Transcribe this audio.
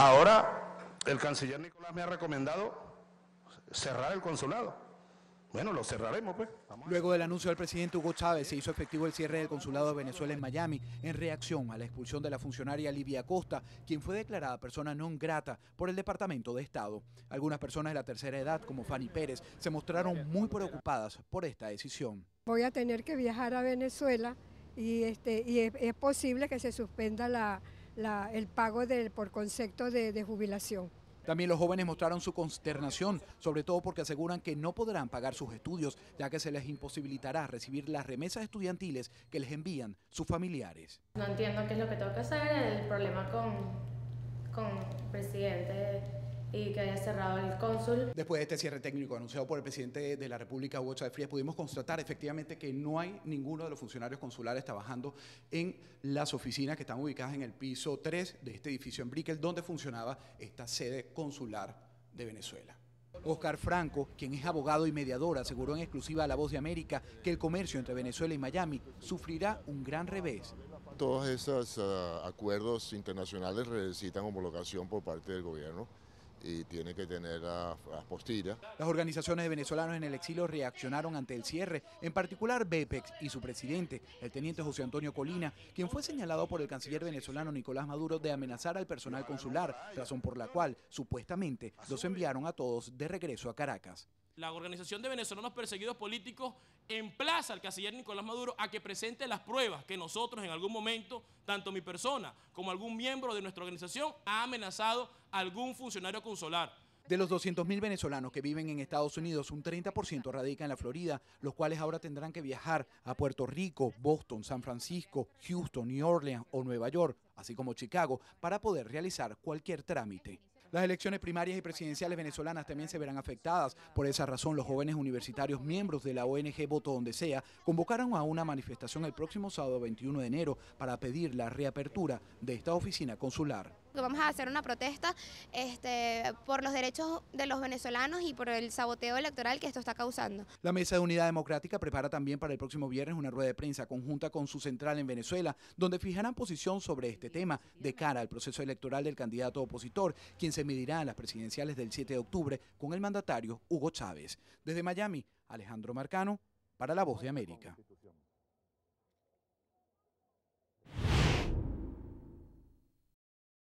Ahora, el canciller Nicolás me ha recomendado cerrar el consulado. Bueno, lo cerraremos, pues. Luego del anuncio del presidente Hugo Chávez, se hizo efectivo el cierre del consulado de Venezuela en Miami en reacción a la expulsión de la funcionaria Livia Costa, quien fue declarada persona non grata por el Departamento de Estado. Algunas personas de la tercera edad, como Fanny Pérez, se mostraron muy preocupadas por esta decisión. Voy a tener que viajar a Venezuela y, este, y es posible que se suspenda la, el pago de, por concepto de, jubilación. También los jóvenes mostraron su consternación, sobre todo porque aseguran que no podrán pagar sus estudios, ya que se les imposibilitará recibir las remesas estudiantiles que les envían sus familiares. No entiendo qué es lo que tengo que hacer, el problema con, con el presidente y que haya cerrado el cónsul. Después de este cierre técnico anunciado por el presidente de la República, Hugo Chávez Frías, pudimos constatar efectivamente que no hay ninguno de los funcionarios consulares trabajando en las oficinas que están ubicadas en el piso 3 de este edificio en Brickell, donde funcionaba esta sede consular de Venezuela. Oscar Franco, quien es abogado y mediador, aseguró en exclusiva a La Voz de América que el comercio entre Venezuela y Miami sufrirá un gran revés. Todos esos ah, acuerdos internacionales necesitan homologación por parte del gobierno y tiene que tener las postillas. Las organizaciones de venezolanos en el exilio reaccionaron ante el cierre, en particular BEPEX y su presidente, el teniente José Antonio Colina, quien fue señalado por el canciller venezolano Nicolás Maduro de amenazar al personal consular, razón por la cual supuestamente los enviaron a todos de regreso a Caracas la Organización de Venezolanos Perseguidos Políticos emplaza al canciller Nicolás Maduro a que presente las pruebas que nosotros en algún momento, tanto mi persona como algún miembro de nuestra organización, ha amenazado a algún funcionario consular. De los 200.000 venezolanos que viven en Estados Unidos, un 30% radica en la Florida, los cuales ahora tendrán que viajar a Puerto Rico, Boston, San Francisco, Houston, New Orleans o Nueva York, así como Chicago, para poder realizar cualquier trámite. Las elecciones primarias y presidenciales venezolanas también se verán afectadas. Por esa razón, los jóvenes universitarios miembros de la ONG Voto Donde Sea convocaron a una manifestación el próximo sábado 21 de enero para pedir la reapertura de esta oficina consular vamos a hacer una protesta este, por los derechos de los venezolanos y por el saboteo electoral que esto está causando. La Mesa de Unidad Democrática prepara también para el próximo viernes una rueda de prensa conjunta con su central en Venezuela, donde fijarán posición sobre este tema de cara al proceso electoral del candidato opositor, quien se medirá en las presidenciales del 7 de octubre con el mandatario Hugo Chávez. Desde Miami, Alejandro Marcano, para La Voz de América.